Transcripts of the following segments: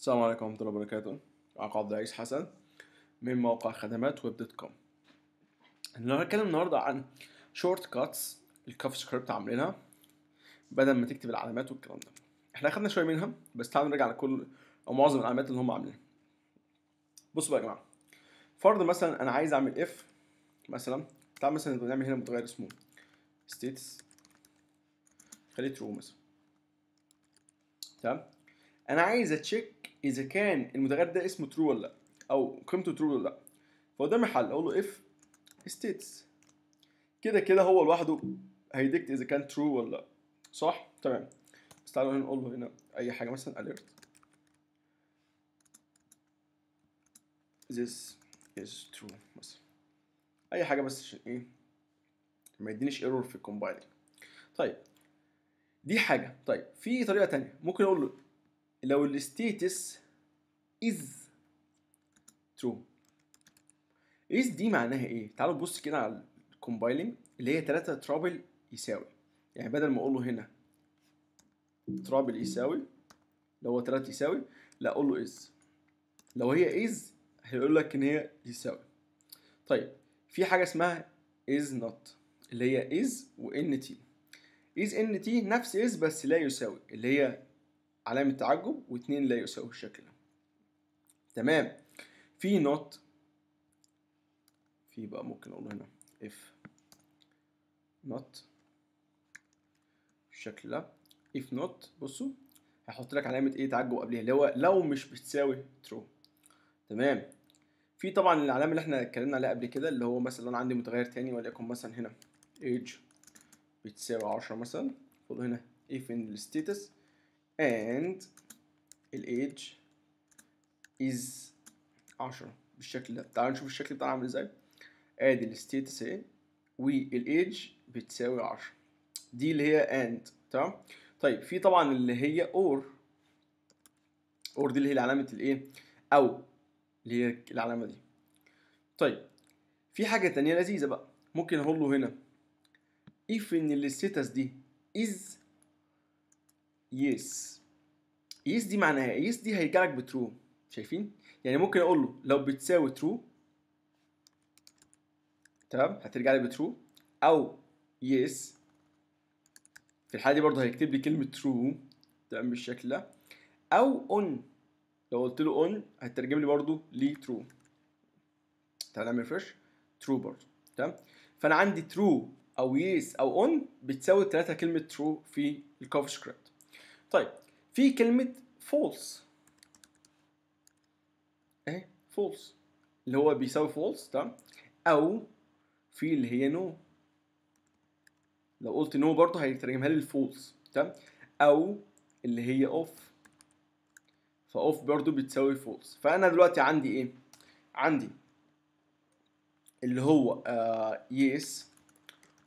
السلام عليكم ورحمة الله وبركاته معكم عبد العزيز حسن من موقع خدمات ويب دوت كوم اللي هنتكلم النهاردة عن شورت كاتس الكاف سكريبت عاملينها بدل ما تكتب العلامات والكلام ده احنا اخدنا شوية منها بس تعالوا نرجع لكل او معظم العلامات اللي هم عاملينها بصوا بقى يا جماعة فرض مثلا انا عايز اعمل اف مثلا تعال مثلا نعمل هنا متغير اسمه ستيتس خليه ترو مثلا تمام انا عايز اتشيك اذا كان المتغير ده اسمه ترو ولا لا او قيمته ترو ولا لا فقدامي حل اقول له اف ستيتس كده كده هو لوحده هيديكت اذا كان ترو ولا لا صح تمام بس تعالوا هنا نقول له هنا اي حاجه مثلا alert this is true مثلا اي حاجه بس عشان ايه ما يدينيش ايرور في الكومبايلر طيب دي حاجه طيب في طريقه تانية ممكن اقول له لو الستيتس is ترو is دي معناها ايه تعالوا نبص كده على الكومبايلنج اللي هي 3 ترابل يساوي يعني بدل ما اقول له هنا ترابل يساوي اللي هو 3 يساوي لا اقول له is لو هي is هيقول لك ان هي يساوي طيب في حاجه اسمها is نوت اللي هي is و nt is nt نفس is بس لا يساوي اللي هي علامة تعجب واثنين لا يساوي الشكل ده تمام في نوت في بقى ممكن اقول هنا if نوت الشكل ده if نوت بصوا هحط لك علامة ايه تعجب قبلها اللي هو لو مش بتساوي ترو تمام في طبعا العلامة اللي احنا اتكلمنا عليها قبل كده اللي هو مثلا لو انا عندي متغير تاني وليكن مثلا هنا age بتساوي 10 مثلا خدوا هنا if in status and age is 10 بالشكل ده تعالوا نشوف الشكل بتاعنا عامل ازاي ادي status اهي age بتساوي 10 دي اللي هي and تمام طيب في طبعا اللي هي or or دي اللي هي علامه الايه او اللي هي العلامه دي طيب في حاجه تانية لذيذه بقى ممكن اقول له هنا if ان status دي is يس يس دي معناها إيه؟ يس دي هيرجعلك بترو شايفين يعني ممكن اقول له لو بتساوي ترو تمام هترجع لي بترو او يس في الحاله دي برضه هيكتب لي كلمه ترو تمام بالشكل ده او اون لو قلت له اون هترجم لي برضه لي ترو تعالى نعمل ريفرش ترو برضه تمام فانا عندي ترو او يس او اون بتساوي الثلاثه كلمه ترو في الكوف سكريبت طيب في كلمه فولس ايه فولس اللي هو بيساوي فولس تمام او في اللي هي نو لو قلت نو برضه هيترجمها لي الفولس تمام او اللي هي اوف فاوف برضه بتساوي فولس فانا دلوقتي عندي ايه عندي اللي هو يس آه، uh,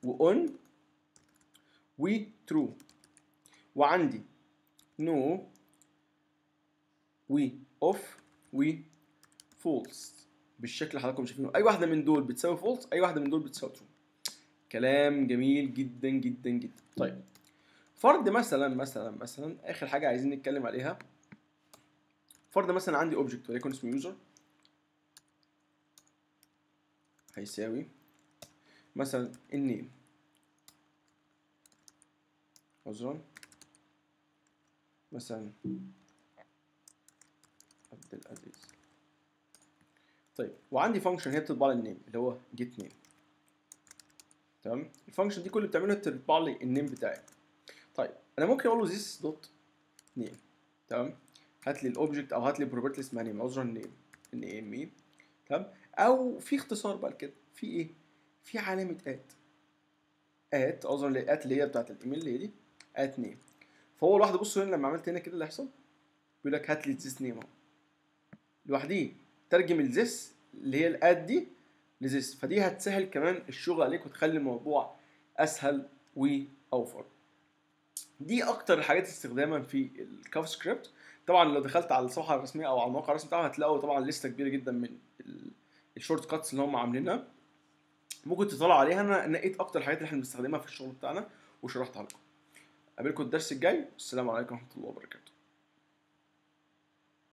yes, واون وترو وعندي no و اوف و فولس بالشكل اللي حضراتكم شايفينه اي واحده من دول بتساوي فولس اي واحده من دول بتساوي ترو كلام جميل جدا جدا جدا طيب فرض مثلا مثلا مثلا اخر حاجه عايزين نتكلم عليها فرض مثلا عندي اوبجكت وليكن اسمه يوزر هيساوي مثلا النيم عذرا مثلا عبد العزيز طيب وعندي فانكشن هي بتطبع لي النيم اللي هو جيت نيم تمام الفانكشن دي كل اللي بتعمله بتطبع لي النيم بتاعي طيب انا ممكن اقول له ذيس دوت نيم تمام هات لي الاوبجكت او هات لي بروبرتي اسمها نيم عذرا نيم ان ام اي تمام او في اختصار بقى كده في ايه في علامه ات ات عذرا ات اللي هي بتاعت الايميل اللي هي دي ات نيم فهو لوحده بص هنا لما عملت هنا كده اللي هيحصل بيقول لك هات لي ذيس نيم اهو لوحديه ترجم الذيس اللي هي الاد دي لذيس فدي هتسهل كمان الشغل عليك وتخلي الموضوع اسهل واوفر دي اكتر الحاجات استخداما في الكاف سكريبت طبعا لو دخلت على الصفحه الرسميه او على الموقع الرسمي بتاعها هتلاقوا طبعا لسته كبيره جدا من الشورت كاتس اللي هم عاملينها ممكن تطلع عليها انا نقيت اكتر الحاجات اللي احنا بنستخدمها في الشغل بتاعنا وشرحتها لكم اقابلكم الدرس الجاي والسلام عليكم ورحمه الله وبركاته